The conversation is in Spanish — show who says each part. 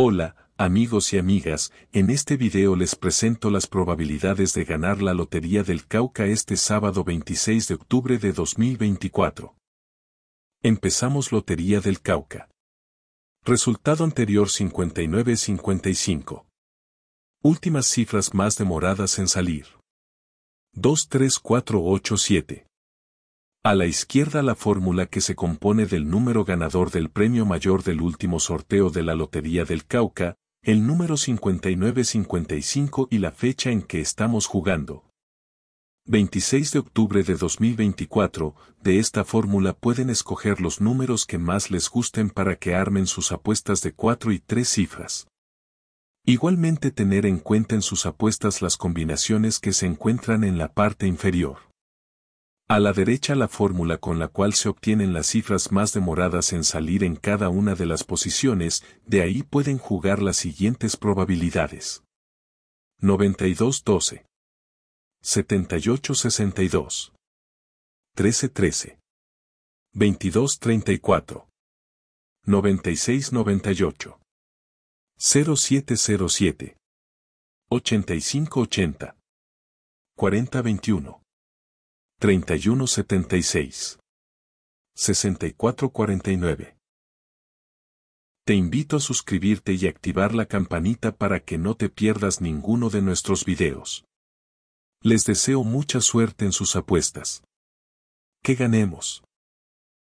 Speaker 1: Hola, amigos y amigas, en este video les presento las probabilidades de ganar la Lotería del Cauca este sábado 26 de octubre de 2024. Empezamos Lotería del Cauca. Resultado anterior 59-55. Últimas cifras más demoradas en salir. 23487. A la izquierda la fórmula que se compone del número ganador del premio mayor del último sorteo de la Lotería del Cauca, el número 5955 y la fecha en que estamos jugando. 26 de octubre de 2024, de esta fórmula pueden escoger los números que más les gusten para que armen sus apuestas de 4 y 3 cifras. Igualmente tener en cuenta en sus apuestas las combinaciones que se encuentran en la parte inferior. A la derecha la fórmula con la cual se obtienen las cifras más demoradas en salir en cada una de las posiciones, de ahí pueden jugar las siguientes probabilidades. 92-12 78-62 13-13 22-34 96-98 07 85-80 40-21 3176. 6449. Te invito a suscribirte y activar la campanita para que no te pierdas ninguno de nuestros videos. Les deseo mucha suerte en sus apuestas. Que ganemos.